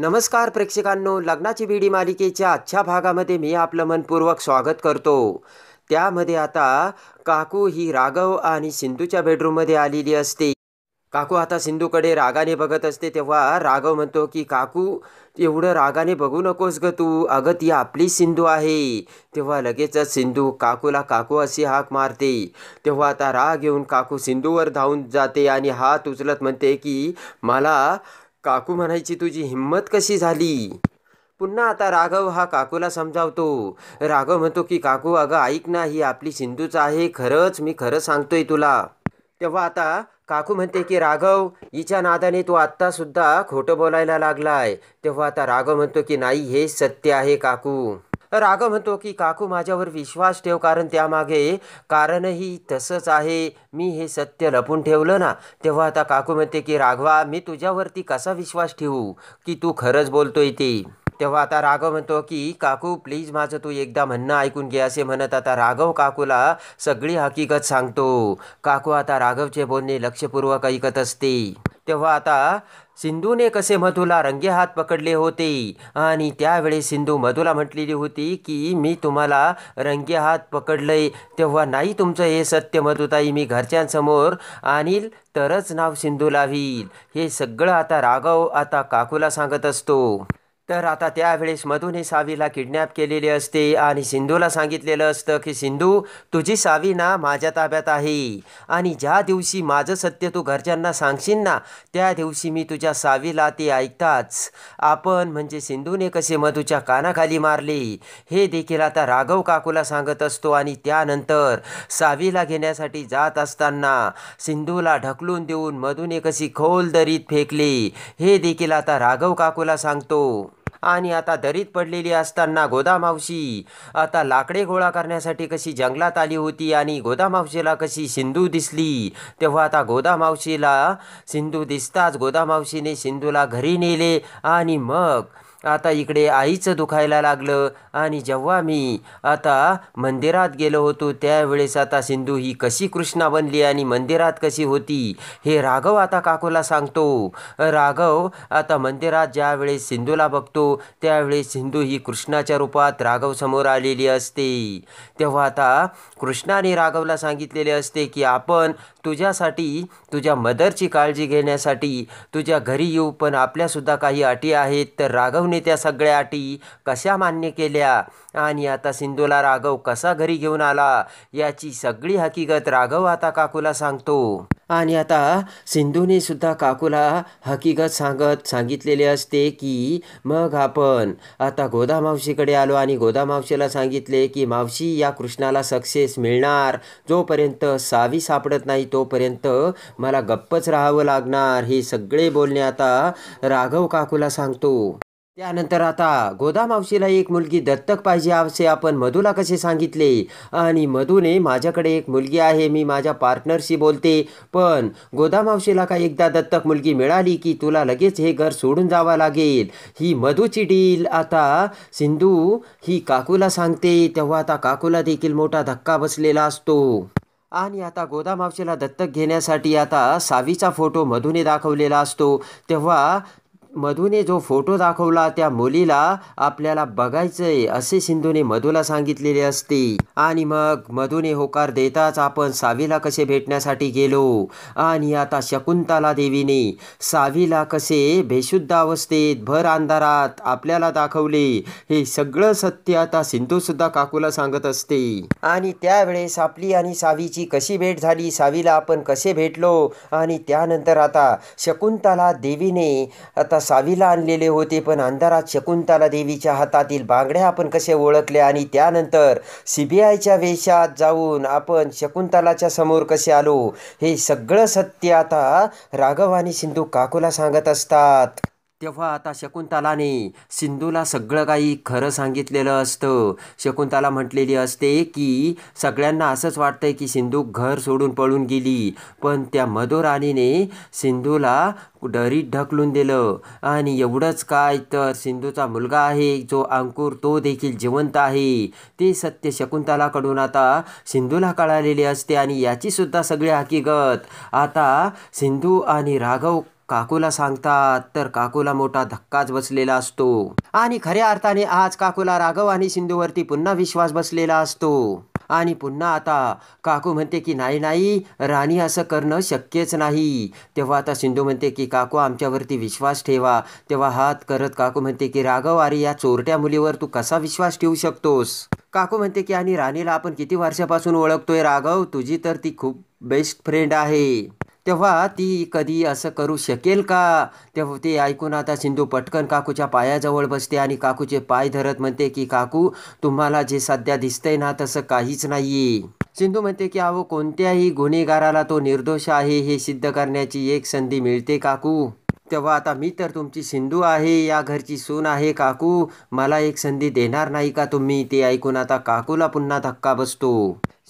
नमस्कार प्रेक्षकांनो लग्नाची बीडी मालिकेच्या आजच्या भागामध्ये मी आपलं मनपूर्वक स्वागत करतो त्यामध्ये आता काकू ही राघव आणि सिंधूच्या बेडरूममध्ये आलेली असते काकू आता सिंधूकडे रागाने बघत असते तेव्हा राघव म्हणतो की काकू एवढं रागाने बघू नकोस ग तू अगं ती आपली सिंधू आहे तेव्हा लगेचच सिंधू काकूला काकू अशी हाक मारते तेव्हा आता राग येऊन काकू सिंधूवर धावून जाते आणि हात उचलत म्हणते की मला काकू म्हणायची तुझी हिंमत कशी झाली पुन्हा आता राघव हा काकूला समजावतो राघव म्हणतो की काकू अगं ऐक ना ही आपली सिंधूच आहे खरंच मी खरं सांगतोय तुला तेव्हा आता काकू म्हणते की राघव हिच्या नादाने तू आत्तासुद्धा खोटं बोलायला लागलाय तेव्हा आता राघव म्हणतो की नाही हे सत्य आहे काकू राघव म्हणतो की काकू माझ्यावर विश्वास ठेव कारण त्यामागे कारणही तसंच आहे मी हे सत्य लपून ठेवलं ना तेव्हा आता काकू म्हणते की राघवा मी तुझ्यावरती कसा विश्वास ठेवू की तू खरंच बोलतोय ते तेव्हा आता राघव म्हणतो की काकू प्लीज माझं तू एकदा म्हणणं ऐकून घे असे म्हणत आता राघव काकूला सगळी हकीकत सांगतो काकू आता राघवचे बोलणे लक्षपूर्वक ऐकत असते तेव्हा आता सिंधूने कसे मधूला रंगे हात पकडले होते आणि त्यावेळी सिंधू मधूला म्हटलेली होती की मी तुम्हाला रंगे हात पकडलंय तेव्हा नाही तुमचं हे सत्य मधुताई मी घरच्यांसमोर आणील तरच नाव सिंधू लावील हे सगळं आता राघव आता काकूला सांगत असतो तर आता त्यावेळेस मधूने सावीला किडनॅप केलेले असते आणि सिंधूला सांगितलेलं असतं की सिंधू तुझी सावी ना माझ्या ताब्यात आहे आणि ज्या दिवशी माझं सत्य तू घरच्यांना सांगशील ना त्या दिवशी मी तुझ्या सावीला ते ऐकताच आपण म्हणजे सिंधूने कसे मधूच्या कानाखाली मारले हे देखील आता राघव काकूला सांगत असतो आणि त्यानंतर सावीला घेण्यासाठी जात असताना सिंधूला ढकलून देऊन मधूने कशी खोल दरीत फेकली हे देखील आता राघव काकूला सांगतो आणि आता दरीत पडलेली असताना गोदामावशी आता लाकडे गोळा करण्यासाठी कशी जंगलात आली होती आणि गोदामावशीला कशी सिंधू दिसली तेव्हा आता गोदामावशीला सिंधू दिसताच गोदामावशीने सिंधूला घरी नेले आणि मग आता इकडे आईचं दुखायला लागलं आणि जेव्हा मी आता मंदिरात गेलो होतो त्यावेळेस आता सिंधू ही कशी कृष्णा बनली आणि मंदिरात कशी होती हे राघव आता काकूला सांगतो राघव आता मंदिरात ज्यावेळेस सिंधूला बघतो त्यावेळेस सिंधू ही कृष्णाच्या रूपात राघव समोर आलेली असते तेव्हा आता कृष्णाने राघवला सांगितलेले असते की आपण तुझ्यासाठी तुझ्या मदरची काळजी घेण्यासाठी तुझ्या घरी येऊ पण आपल्यासुद्धा काही अटी आहेत तर राघवने तुम्ही त्या सगळ्या अटी कशा मान्य केल्या आणि आता सिंधूला राघव कसा घरी घेऊन आला याची सगळी हकीकत राघव आता काकूला सांगतो आणि आता सिंधूने सुद्धा काकूला हकीकत सांगत सांगितलेले असते की मग आपण आता गोदा मावशीकडे आलो आणि गोदा मावशीला सांगितले की मावशी या कृष्णाला सक्सेस मिळणार जोपर्यंत सावी सापडत नाही तोपर्यंत मला गप्पच राहावं लागणार हे सगळे बोलणे आता राघव काकूला सांगतो त्यानंतर आता गोदा मावशीला एक मुलगी दत्तक पाहिजे असे आपण मधूला कसे सांगितले आणि मधूने माझ्याकडे एक मुलगी आहे मी माझ्या पार्टनरशी बोलते पण गोदा मावशीला का एकदा दत्तक मुलगी मिळाली की तुला लगेच हे घर सोडून जावं लागेल ही मधूची डील आता सिंधू ही काकूला सांगते तेव्हा आता काकूला देखील मोठा धक्का बसलेला असतो आणि आता गोदामावशीला दत्तक घेण्यासाठी आता सावीचा फोटो मधूने दाखवलेला असतो तेव्हा मधूने जो फोटो दाखवला त्या मुलीला आपल्याला बघायचंय असे सिंधूने मधूला सांगितलेले असते आणि मग मधूने होकार देताच आपण सावीला कसे भेटण्यासाठी गेलो आणि आता शकुंतला देवीने सावीला कसे बेशुद्ध अवस्थेत भर अंधारात आपल्याला दाखवले हे सगळं सत्य आता सिंधू सुद्धा काकूला सांगत असते आणि त्यावेळेस आपली आणि सावीची कशी भेट झाली सावीला आपण कसे भेटलो आणि त्यानंतर आता शकुंतला देवीने आता सावीला आणलेले होते पण अंधारात शकुंतला देवीच्या हातातील बांगड्या आपण कसे ओळखले आणि त्यानंतर सी बी आयच्या वेशात जाऊन आपण शकुंतलाच्या समोर कसे आलो हे सगळं सत्य आता राघव आणि सिंधू काकूला सांगत असतात तेव्हा आता शकुंतलाने सिंधूला सगळं काही खरं सांगितलेलं असतं शकुंतला म्हटलेली असते की सगळ्यांना असंच वाटतंय की सिंधू घर सोडून पळून गेली पण त्या मधुराणीने सिंधूला डरीत ढकलून दिलं आणि एवढंच काय तर सिंधूचा मुलगा आहे जो अंकुर तो देखील जिवंत आहे ते सत्य शकुंतलाकडून आता सिंधूला कळालेले असते आणि याचीसुद्धा सगळी हकीकत आता सिंधू आणि राघव काकूला सांगतात तर काकूला मोठा धक्काच बसलेला असतो आणि खऱ्या अर्थाने आज काकूला राघव आणि सिंधूवरती पुन्हा विश्वास बसलेला असतो आणि पुन्हा आता काकू म्हणते की नाही नाही राणी असं करणं शक्यच नाही तेव्हा आता सिंधू म्हणते की काकू आमच्यावरती विश्वास ठेवा तेव्हा हात करत काकू म्हणते की राघव अरे या चोरट्या मुलीवर तू कसा विश्वास ठेवू शकतोस काकू म्हणते की आणि राणीला आपण किती वर्षापासून ओळखतोय राघव तुझी तर ती खूप बेस्ट फ्रेंड आहे तेव्हा ती कधी असं करू शकेल का तेव्हा ते ऐकून आता सिंधू पटकन काकूच्या पायाजवळ बसते आणि काकूचे पाय धरत म्हणते की काकू तुम्हाला जे सध्या दिसतंय ना तसं काहीच नाही सिंधू म्हणते की अहो कोणत्याही गुन्हेगाराला तो निर्दोष आहे हे सिद्ध करण्याची एक संधी मिळते काकू तेव्हा आता मी तर तुमची सिंधू आहे या घरची सून आहे काकू मला एक संधी देणार नाही का तुम्ही ते ऐकून आता काकूला पुन्हा धक्का बसतो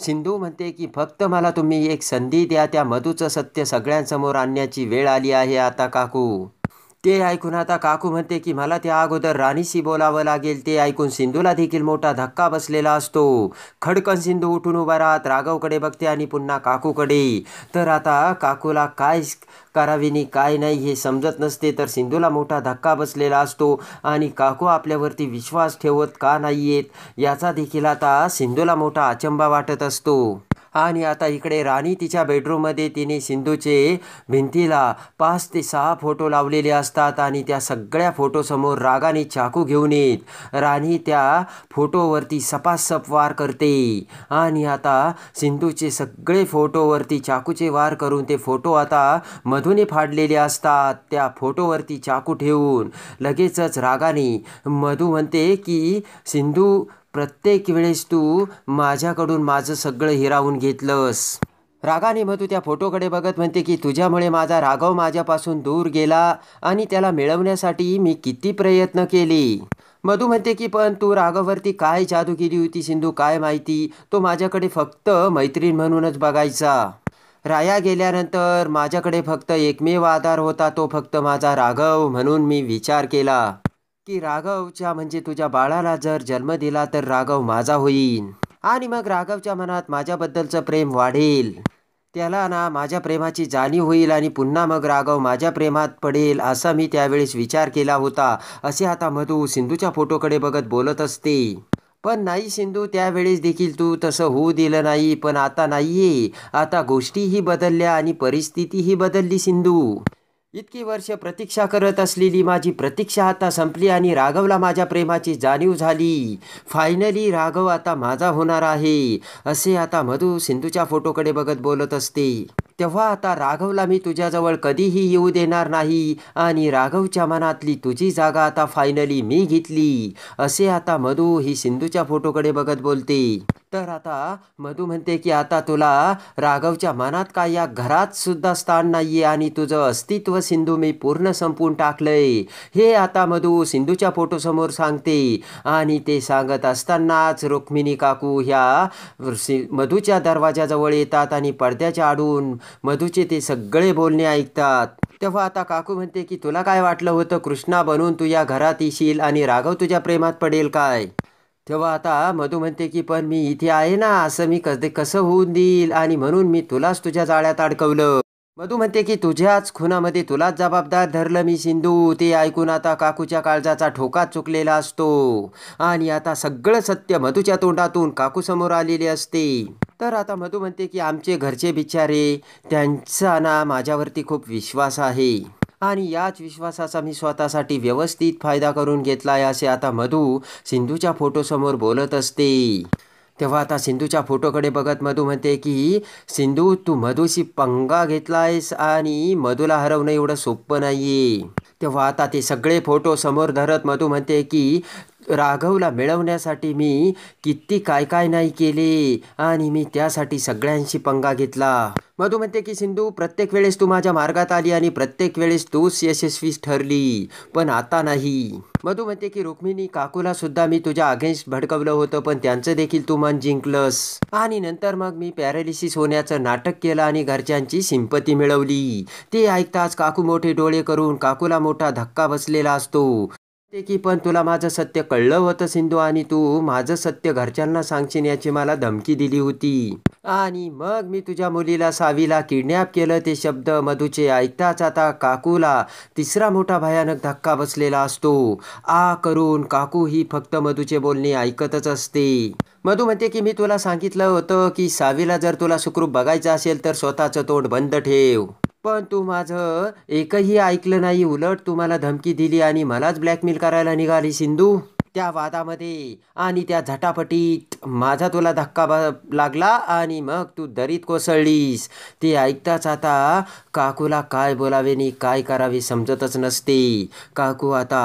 सिंधू म्हणते की फक्त मला तुम्ही एक संधी द्या त्या मधूचं सत्य सगळ्यांसमोर आणण्याची वेळ आली आहे आता काकू ते ऐकून आता काकू म्हणते की मला त्या अगोदर राणीशी बोलावं लागेल ते ऐकून सिंधूला देखील मोठा धक्का बसलेला असतो खडकन सिंधू उठून उभा राहत राघवकडे बघते आणि पुन्हा काकूकडे तर आता काकूला काय नाही काय नाही हे समजत नसते तर सिंधूला मोठा धक्का बसलेला असतो आणि काकू आपल्यावरती विश्वास ठेवत का नाही येत याचा देखील आता सिंधूला मोठा अचंबा वाटत असतो आणि आता इकडे राणी तिच्या बेडरूममध्ये तिने सिंधूचे भिंतीला पाच ते सहा फोटो लावलेले असतात आणि त्या सगळ्या फोटोसमोर रागाने चाकू घेऊन येत राणी त्या फोटोवरती सपासप वार करते आणि आता सिंधूचे सगळे फोटोवरती चाकूचे वार करून ते फोटो आता मधूने फाडलेले असतात त्या फोटोवरती चाकू ठेवून लगेचच रागाने मधू म्हणते की सिंधू प्रत्येक वेळेस तू माझ्याकडून माझं सगळं हिरावून घेतलंस रागाने मधू त्या फोटोकडे बघत म्हणते की तुझ्यामुळे माझा राघव माझ्यापासून दूर गेला आणि त्याला मिळवण्यासाठी मी किती प्रयत्न केले मधू म्हणते की पण तू राघववरती काय जादू केली होती सिंधू काय माहिती तो माझ्याकडे फक्त मैत्रीण म्हणूनच बघायचा राया गेल्यानंतर माझ्याकडे फक्त एकमेव आधार होता तो फक्त माझा राघव म्हणून मी विचार केला की राघवच्या म्हणजे तुझ्या बाळाला जर जन्म दिला तर राघव माझा होईल आणि मग राघवच्या मनात माझ्याबद्दलचं प्रेम वाढेल त्याला ना माझ्या प्रेमाची जाणीव होईल आणि पुन्हा मग राघव माझ्या प्रेमात पडेल असा मी त्यावेळेस विचार केला होता असे आता मधू सिंधूच्या फोटोकडे बघत बोलत असते पण नाही सिंधू त्यावेळेस देखील तू तसं होऊ दिलं नाही पण आता नाही आहे आता गोष्टीही बदलल्या आणि परिस्थितीही बदलली सिंधू इतकी वर्ष प्रतीक्षा करत असलेली माझी प्रतीक्षा आता संपली आणि राघवला माझ्या प्रेमाची जाणीव झाली फायनली राघव आता माझा होणार आहे असे आता मधू सिंधूच्या फोटोकडे बघत बोलत असते तेव्हा आता राघवला मी तुझ्याजवळ कधीही येऊ देणार नाही आणि राघवच्या मनातली तुझी जागा आता फायनली मी घेतली असे आता मधू ही सिंधूच्या फोटोकडे बघत बोलते तर आता मधू म्हणते की आता तुला राघवच्या मनात काय या घरात सुद्धा स्थान नाहीये आणि तुझं अस्तित्व सिंधू मी पूर्ण संपून टाकलंय हे आता मधू सिंधूच्या फोटोसमोर सांगते आणि ते सांगत असतानाच रुक्मिणी काकू ह्या मधूच्या दरवाजाजवळ येतात आणि पडद्याच्या आडून मधूचे ते सगळे बोलणे ऐकतात तेव्हा आता काकू म्हणते की तुला काय वाटलं होतं कृष्णा बनून तू या घरात येशील आणि राघव तुझ्या प्रेमात पडेल काय तेव्हा आता मधू म्हणते की पण मी इथे आहे ना असं मी कधी कसं होऊन देईल आणि म्हणून मी तुलाच तुझ्या जाळ्यात अडकवलं मधू म्हणते की तुझ्याच खुनामध्ये तुलाच जबाबदार धरलं मी सिंधू ते ऐकून आता काकूच्या काळजाचा ठोका चुकलेला असतो आणि आता सगळं सत्य मधूच्या तोंडातून काकू समोर आलेले असते तर आता मधू म्हणते की आमचे घरचे बिचारे त्यांचा ना माझ्यावरती खूप विश्वास आहे आणि याच विश्वासाचा मी स्वतःसाठी व्यवस्थित फायदा करून घेतलाय असे आता मधू सिंधूच्या फोटोसमोर बोलत असते तेव्हा आता सिंधूच्या फोटोकडे बघत मधू म्हणते की सिंधू तू मधूशी पंगा घेतलायस आणि मधूला हरवणं एवढं सोपं नाही तेव्हा आता ते सगळे फोटो समोर धरत मधू म्हणते की राघवला मिळवण्यासाठी मी किती काय काय नाही केले आणि मी त्यासाठी सगळ्यांशी पंगा घेतला मधू म्हणते की सिंधू प्रत्येक वेळेस तू माझ्या मार्गात आली आणि प्रत्येक वेळेस तूच यशस्वी ठरली पण आता नाही मधू म्हणते की रुक्मिणी काकूला सुद्धा मी तुझ्या अगेन्स्ट भडकवलं होतं पण त्यांचं देखील तू मन जिंकलंस आणि नंतर मग मी पॅरालिसिस होण्याचं नाटक केलं आणि घरच्यांची सिंपती मिळवली ते ऐकताच काकू मोठे डोळे करून काकूला मोठा धक्का बसलेला असतो की पण तुला माझं सत्य कळलं होतं सिंधू आणि तू माझं सत्य घरच्यांना सांगशील याची मला धमकी दिली होती आणि मग मी तुझ्या मुलीला सावीला किडनॅप केलं ते शब्द मधूचे ऐकताच आता काकूला तिसरा मोठा भयानक धक्का बसलेला असतो आ करून काकू ही फक्त मधूचे बोलणे ऐकतच असते मधू म्हणते की मी तुला सांगितलं होतं की सावीला जर तुला सुखरूप बघायचं असेल तर स्वतःचं तोंड बंद ठेव पण तू माझं एकही ऐकलं नाही उलट तुम्हाला धमकी दिली आणि मलाच ब्लॅकमेल करायला निघाली सिंधू त्या वादामध्ये आणि त्या झटापटीत माझा तुला धक्का लागला आणि मग तू दरीत कोसळलीस ते ऐकताच आता काकूला काय बोलावे आणि काय करावे समजतच नसते काकू आता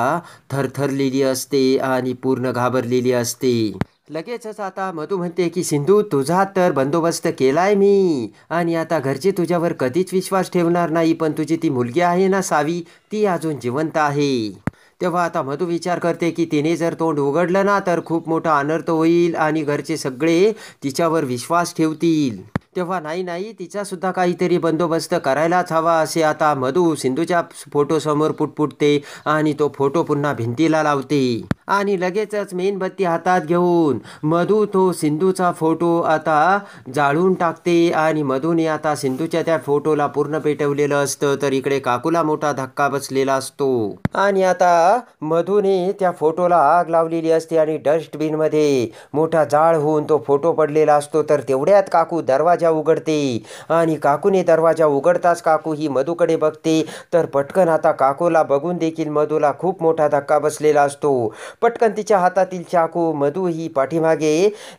थरथरलेली असते आणि पूर्ण घाबरलेली असते लगेचच आता मधू म्हणते की सिंधू तुझा तर बंदोबस्त केलाय मी आणि आता घरचे तुझ्यावर कधीच विश्वास ठेवणार नाही पण तुझी ती मुलगी आहे ना सावी ती अजून जिवंत आहे तेव्हा आता मधू विचार करते की तिने जर तोंड उघडलं ना तर खूप मोठा अनर्थ होईल आणि घरचे सगळे तिच्यावर विश्वास ठेवतील तेव्हा नाही नाही तिचासुद्धा काहीतरी बंदोबस्त करायलाच हवा असे आता मधू सिंधूच्या फोटोसमोर पुटपुटते आणि तो फोटो पुन्हा भिंतीला लावते आणि लगेचच मेणबत्ती हातात घेऊन मधू तो सिंधूचा फोटो आता जाळून टाकते आणि मधूने आता सिंधूच्या त्या फोटोला पूर्ण पेटवलेलं असतं तर इकडे काकूला मोठा धक्का बसलेला असतो आणि आता मधूने त्या फोटोला आग लावलेली असते आणि डस्टबिनमध्ये मोठा जाळ होऊन तो फोटो पडलेला असतो तर तेवढ्यात काकू दरवाजा उघडते आणि काकूने दरवाजा उघडताच काकू ही मधूकडे बघते तर पटकन आता काकूला बघून देखील मधूला खूप मोठा धक्का बसलेला असतो पटकन तिच्या हातातील चाकू मधू ही पाठीमागे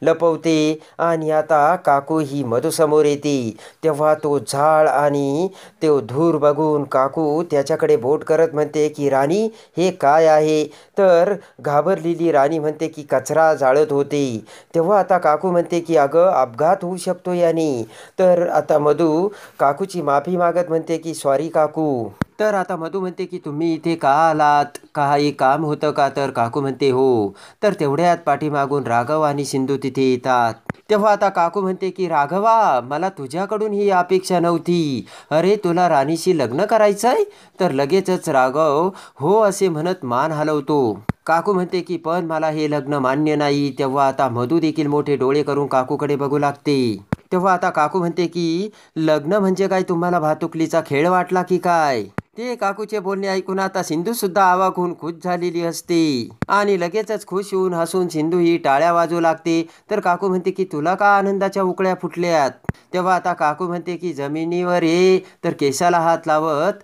लपवते आणि आता काकू ही मधूसमोर येते तेव्हा तो झाळ आणि तो धूर बघून काकू त्याच्याकडे बोट करत म्हणते की राणी हे काय आहे तर घाबरलेली राणी म्हणते की कचरा जाळत होते तेव्हा आता काकू म्हणते की अगं अपघात होऊ शकतो याने तर आता मधू काकूची माफी मागत म्हणते की सॉरी काकू तर आता मधू म्हणते की तुम्ही इथे का आलात काही काम होतं का तर काकू म्हणते हो तर तेवढ्यात पाठीमागून राघव आणि सिंधू तिथे येतात तेव्हा आता काकू म्हणते की राघवा मला तुझ्याकडून ही अपेक्षा नव्हती अरे तुला राणीशी लग्न करायचंय तर लगेचच राघव हो असे म्हणत मान हलवतो काकू म्हणते की पण मला हे लग्न मान्य नाही तेव्हा आता मधू देखील मोठे डोळे करून काकूकडे बघू लागते तेव्हा आता काकू म्हणते की लग्न म्हणजे काय तुम्हाला भातुकलीचा खेळ वाटला की काय ते काकूचे बोलणे ऐकून आता सिंधूसुद्धा आवाक होऊन खुश झालेली असते आणि लगेचच खुश होऊन हसून सिंधू ही टाळ्या वाजू लागते तर काकू म्हणते की तुला का आनंदाच्या उकळ्या फुटल्यात तेव्हा आता काकू म्हणते की जमिनीवर ये तर केसाला हात लावत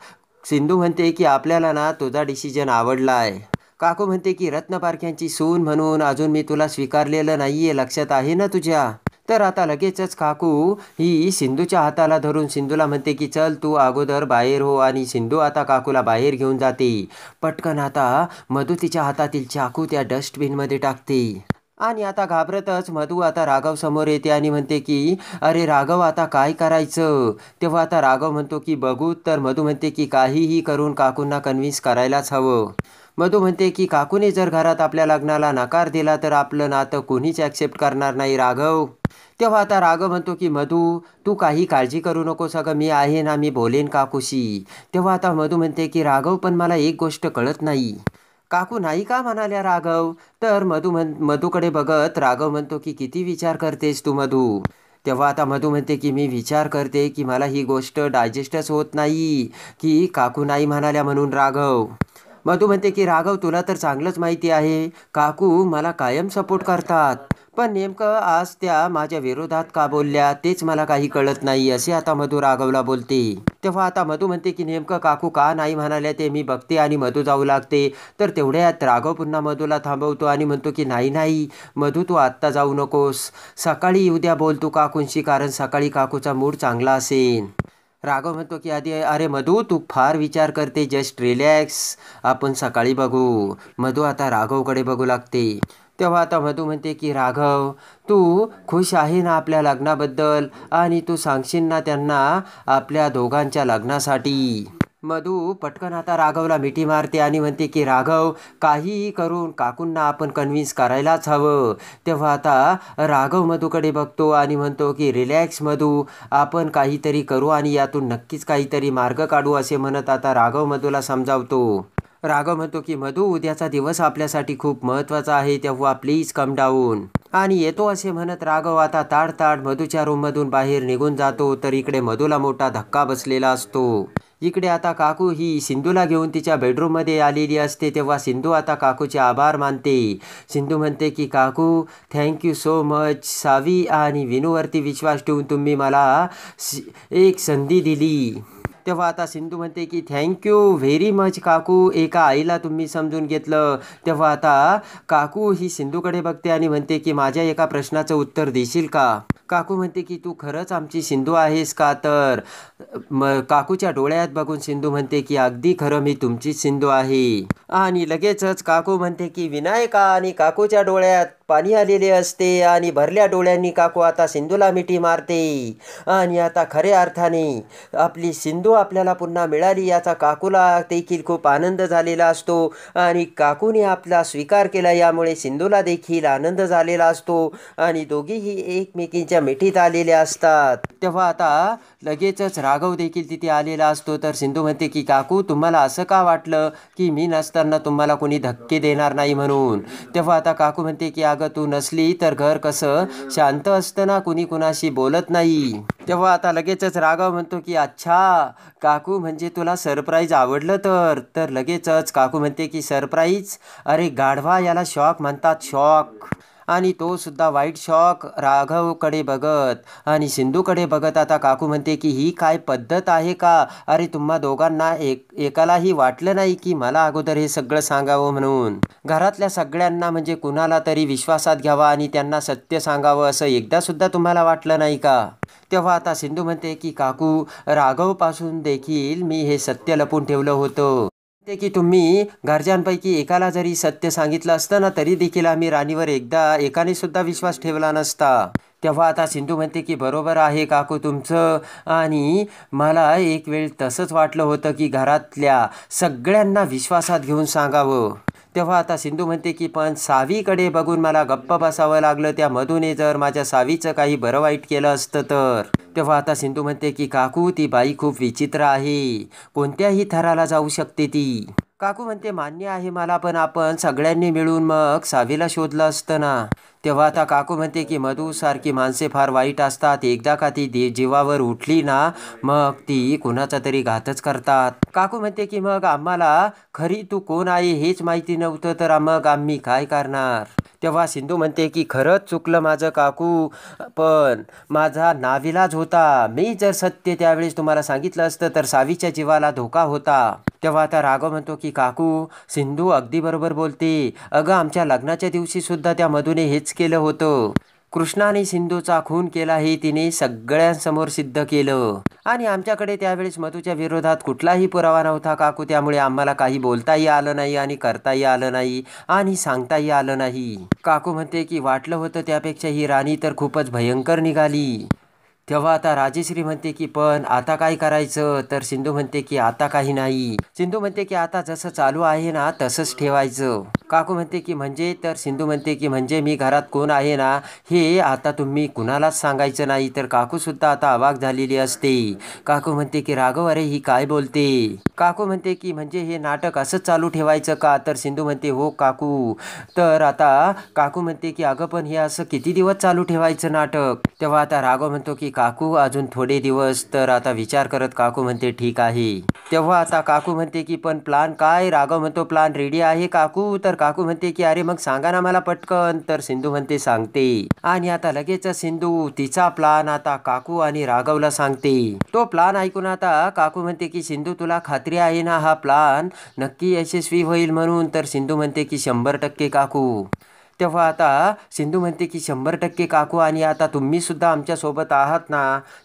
सिंधू म्हणते की आपल्याला ना तुझा डिसिजन आवडला आहे काकू म्हणते की रत्न पारख्यांची सून म्हणून अजून मी तुला स्वीकारलेलं नाहीये लक्षात आहे ना तुझ्या तर आता लगेचच काकू ही सिंधूच्या हाताला धरून सिंधूला म्हणते की चल तू अगोदर बाहेर हो आणि सिंधू आता काकूला बाहेर घेऊन जाते पटकन आता मधू तिच्या हातातील चाकू त्या डस्टबिनमध्ये टाकते आणि आता घाबरतच मधू आता राघव समोर येते आणि म्हणते की अरे राघव आता काय करायचं तेव्हा आता राघव म्हणतो की बघू तर मधू म्हणते की काहीही करून काकूंना कन्व्हिन्स करायलाच हवं मधू म्हणते की काकूने जर घरात आपल्या लग्नाला नकार दिला तर आपलं नातं कोणीच ॲक्सेप्ट करणार नाही राघव तेव्हा आता राघव म्हणतो की मधू तू काही काळजी करू नको सगळं मी आहे ना मी बोलेन काकूशी तेव्हा आता मधू म्हणते की राघव पण मला एक गोष्ट कळत नाही काकू नाही का म्हणाल्या राघव तर मधू म्हण मधूकडे बघत राघव म्हणतो की किती विचार करतेस तू मधू तेव्हा आता मधू म्हणते की मी विचार करते की मला ही गोष्ट डायजेस्टच होत नाही की काकू नाही म्हणाल्या म्हणून राघव मधू म्हणते की राघव तुला तर चांगलंच माहिती आहे काकू मला कायम सपोर्ट करतात पण नेमकं आज त्या माझ्या विरोधात का बोलल्या तेच मला काही कळत नाही असे आता मधू राघवला बोलते तेव्हा आता मधू म्हणते की नेमकं काकू का नाही म्हणाले ते मी बघते आणि मधू जाऊ लागते तर तेवढ्यात राघव पुन्हा मधूला थांबवतो आणि म्हणतो की नाही नाही मधू तू आत्ता जाऊ नकोस सकाळी उद्या बोलतो काकूंशी कारण सकाळी काकूचा मूड चांगला असेल राघव म्हणतो की आधी अरे मधू तू फार विचार करते जस्ट रिलॅक्स आपण सकाळी बघू मधू आता राघवकडे बघू लागते तेव्हा आता मधू म्हणते की राघव तू खुश आहे ना आपल्या लग्नाबद्दल आणि तू सांगशील ना त्यांना आपल्या दोघांच्या लग्नासाठी मधू पटकन आता राघवला मिठी मारते आणि म्हणते की राघव काहीही करून काकूंना आपण कन्व्हिन्स करायलाच हवं तेव्हा आता राघव मधूकडे बघतो आणि म्हणतो की रिलॅक्स मधू आपण काहीतरी करू आणि यातून नक्कीच काहीतरी मार्ग काढू असे म्हणत आता राघव मधूला समजावतो राघव म्हणतो की मधू उद्याचा दिवस आपल्यासाठी खूप महत्त्वाचा आहे तेव्हा प्लीज कम डाऊन आणि येतो असे म्हणत राघव आता ताडताड मधूच्या रूममधून बाहेर निघून जातो तर इकडे मधूला मोठा धक्का बसलेला असतो इकडे आता काकू ही सिंधूला घेऊन तिच्या बेडरूममध्ये आलेली असते तेव्हा सिंधू आता काकूचे आभार मानते सिंधू म्हणते की काकू थँक्यू सो मच सावी आणि विनूवरती विश्वास ठेवून तुम्ही मला एक संधी दिली तेव्हा आता सिंधू म्हणते की थँक्यू व्हेरी मच काकू एका आईला तुम्ही समजून घेतलं तेव्हा आता काकू ही सिंधूकडे बघते आणि म्हणते की माझ्या एका प्रश्नाचं उत्तर देशील का काकू म्हणते की तू खरंच आमची सिंधू आहेस का तर म काकूच्या डोळ्यात बघून सिंधू म्हणते की अगदी खरं मी तुमचीच सिंधू आहे आणि लगेचच काकू म्हणते की विनायका आणि काकूच्या डोळ्यात पाणी आलेले असते आणि भरल्या डोळ्यांनी काकू आता सिंधूला मिठी मारते आणि आता खऱ्या अर्थाने आपली सिंधू आपल्याला पुन्हा मिळाली याचा काकूला देखील खूप आनंद झालेला असतो आणि काकूने आपला स्वीकार केला यामुळे सिंधूला देखील आनंद झालेला असतो आणि दोघीही एकमेकींच्या मिठीत आलेले असतात तेव्हा आता लगेचच राघव देखील तिथे आलेला असतो तर सिंधू म्हणते की काकू तुम्हाला असं का वाटलं की मी नसताना तुम्हाला कोणी धक्के देणार नाही म्हणून तेव्हा आता काकू म्हणते की जाग तू नसली तर घर कसं शांत ना कुणी कुणाशी बोलत नाही तेव्हा आता लगेचच राघव म्हणतो की अच्छा काकू म्हणजे तुला सरप्राईज आवडलं तर तर लगेचच काकू म्हणते की सरप्राईज अरे गाढवा याला शॉक म्हणतात शॉक आणि तो सुद्धा वाईट शॉक राघवकडे बघत आणि सिंधूकडे बघत आता काकू म्हणते की ही काय पद्धत आहे का अरे तुम्हा दोघांना एक एकालाही वाटलं नाही की मला अगोदर हे सगळं सांगावं म्हणून घरातल्या सगळ्यांना म्हणजे कुणाला तरी विश्वासात घ्यावा आणि त्यांना सत्य सांगावं असं एकदा सुद्धा तुम्हाला वाटलं नाही का तेव्हा आता सिंधू म्हणते की काकू राघवपासून देखील मी हे सत्य लपून ठेवलं होतं ते की तुम्ही घरच्यांपैकी एकाला जरी सत्य सांगितलं असतं ना तरी देखील आम्ही राणीवर एकदा एकाने सुद्धा विश्वास ठेवला नसता तेव्हा आता सिंधू म्हणते की बरोबर आहे काकू तुमचं आणि मला एक वेळ तसंच वाटलं होतं की घरातल्या सगळ्यांना विश्वासात घेऊन सांगावं तेव्हा आता सिंधू म्हणते की पण सावीकडे बघून मला गप्प बसावं लागलं त्या मधूने जर माझ्या सावीचं काही बरं वाईट केलं असतं तर तेव्हा आता सिंधू म्हणते की काकू ती बाई खूप विचित्र आहे कोणत्याही थराला जाऊ शकते ती काकू म्हणते मान्य आहे मला पण आपण सगळ्यांनी मिळून मग सावीला शोधलं असतं ना तेव्हा आता काकू म्हणते की सारखी माणसे फार वाईट असतात एकदा का ती जीवावर उठली ना मग ती कोणाचा तरी घातच करतात काकू म्हणते की मग आम्हाला खरी तू कोण आहे हेच माहिती नव्हतं तर मग आम्ही काय करणार तेव्हा सिंधू म्हणते की खरंच चुकलं माझं काकू पण माझा नाविलाज होता मी जर सत्य त्यावेळेस तुम्हाला सांगितलं असतं तर सावीच्या जीवाला धोका होता तेव्हा त्या राघव म्हणतो की काकू सिंधू अगदी बरोबर बोलते अगं आमच्या लग्नाच्या दिवशीसुद्धा त्या मधूने हेच केलं होतं कृष्णाने सिंधूचा खून केला हे तिने सगळ्यांसमोर सिद्ध केलं आणि आमच्याकडे त्यावेळेस मधूच्या विरोधात कुठलाही पुरावा नव्हता काकू त्यामुळे आम्हाला काही बोलताही आलं नाही आणि करताही आलं नाही आणि सांगताही आलं नाही काकू म्हणते की वाटलं होतं त्यापेक्षा ही राणी तर खूपच भयंकर निघाली तेव्हा आता राजेश्री म्हणते की पण आता काय करायचं तर सिंधू म्हणते की आता काही नाही सिंधू म्हणते की आता जसं चालू आहे ना तसंच ठेवायचं काकू म्हणते की म्हणजे तर सिंधू म्हणते की म्हणजे मी घरात कोण आहे ना हे आता तुम्ही कुणालाच सांगायचं नाही तर काकूसुद्धा आता अवाक झालेली असते काकू म्हणते की राघव अरे ही काय बोलते काकू म्हणते की म्हणजे हे नाटक असंच चालू ठेवायचं का तर सिंधू म्हणते हो काकू तर आता काकू म्हणते की अगं पण हे असं किती दिवस चालू ठेवायचं नाटक तेव्हा आता राघव म्हणतो की काकू अजून थोडे दिवस तर आता विचार करत काकू म्हणते ठीक आहे तेव्हा आता काकू म्हणते की पण प्लान काय राघव म्हणतो प्लान रेडी आहे काकू तर काकू म्हणते की अरे मग सांगा ना मला पटकन तर सिंधू म्हणते सांगते आणि आता लगेच सिंधू तिचा प्लान आता काकू आणि राघवला सांगते तो प्लान ऐकून आता काकू म्हणते की सिंधू तुला खात्री आहे ना हा प्लान नक्की यशस्वी होईल म्हणून तर सिंधू म्हणते की शंभर टक्के काकू तेव्हा आता सिंधू म्हणते की शंभर टक्के काकू आणि आता तुम्हीसुद्धा आमच्यासोबत आहात ना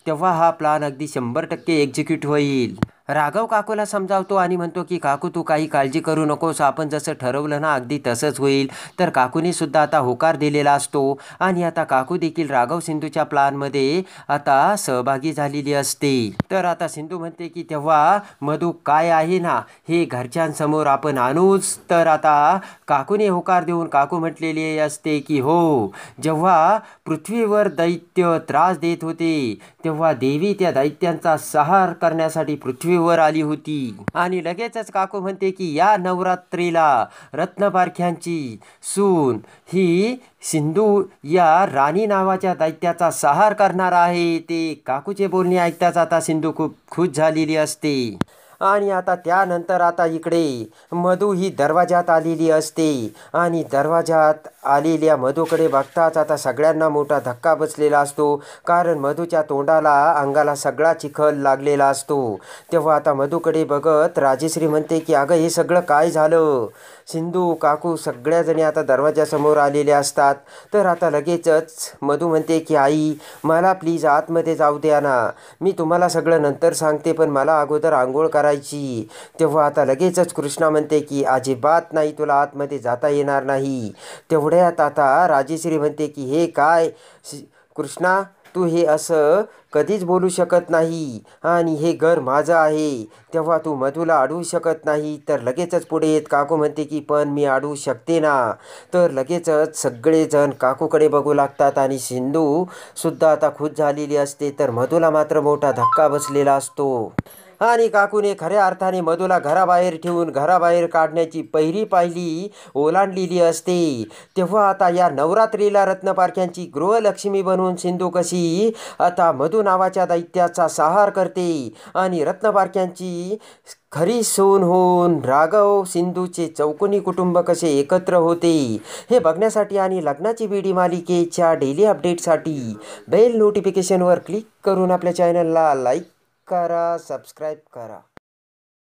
तेव्हा हा प्लान अगदी शंभर टक्के एक्झिक्यूट होईल राघव काकूला समजावतो आणि म्हणतो की काकू तू काही काळजी करू नकोस आपण जसं ठरवलं ना अगदी तसंच होईल तर सुद्धा आता होकार दिलेला असतो आणि आता काकू देखील राघव सिंधूच्या प्लानमध्ये आता सहभागी झालेली असते तर आता सिंधू म्हणते की तेव्हा मधू काय आहे ना हे घरच्यांसमोर आपण आणूच तर आता काकूने होकार देऊन काकू म्हटलेली असते की हो जेव्हा पृथ्वीवर दैत्य त्रास देत होते तेव्हा देवी त्या दैत्यांचा सहार करण्यासाठी पृथ्वीवर आली होती आणि लगेचच काकू म्हणते की या नवरात्रीला रत्नपारख्यांची सून ही सिंधू या राणी नावाच्या दैत्याचा सहार करणार आहे ते काकूचे बोलणे ऐकताच आता सिंधू खूप खुश झालेली असते आणि आता त्यानंतर आता इकडे मधू ही दरवाजात आलेली असते आणि दरवाजात आलेल्या मधूकडे बघताच आता सगळ्यांना मोठा धक्का बसलेला असतो कारण मधूच्या तोंडाला अंगाला सगळा चिखल लागलेला असतो तेव्हा आता मधूकडे बघत राजेश्री म्हणते की अगं हे सगळं काय झालं सिंधू काकू सगळ्याजणी आता दरवाजासमोर आलेल्या असतात तर आता लगेचच मधू म्हणते की आई मला प्लीज आतमध्ये जाऊ द्या ना मी तुम्हाला सगळं नंतर सांगते पण मला अगोदर आंघोळ करायची तेव्हा आता लगेचच कृष्णा म्हणते की अजिबात नाही तुला आतमध्ये जाता येणार नाही तेवढं पुढे आता राजेश्री म्हणते की हे काय कृष्णा तू हे असं कधीच बोलू शकत नाही आणि हे घर माझं आहे तेव्हा तू मधूला अडवू शकत नाही तर लगेचच पुढे येत काकू म्हणते की पण मी अडवू शकते ना तर लगेचच सगळेजण काकूकडे बघू लागतात आणि सिंधूसुद्धा सुद्धा आता खुश झालेली असते तर मधूला मात्र मोठा धक्का बसलेला असतो आणि काकूने खऱ्या अर्थाने मधूला घराबाहेर ठेवून घराबाहेर काढण्याची पहिली पायली ओलांडलेली असते तेव्हा आता या नवरात्रीला रत्नपारख्यांची गृहलक्ष्मी बनवून सिंधू कशी आता मधू नावाच्या दैत्याचा सहार करते आणि रत्नपारख्यांची खरी सोन होऊन राघव सिंधूचे चौकोनी कुटुंब कसे एकत्र होते हे बघण्यासाठी आणि लग्नाची बीडी मालिकेच्या डेली अपडेटसाठी बेल नोटिफिकेशनवर क्लिक करून आपल्या चॅनलला लाईक करा सबस्क्राईब करा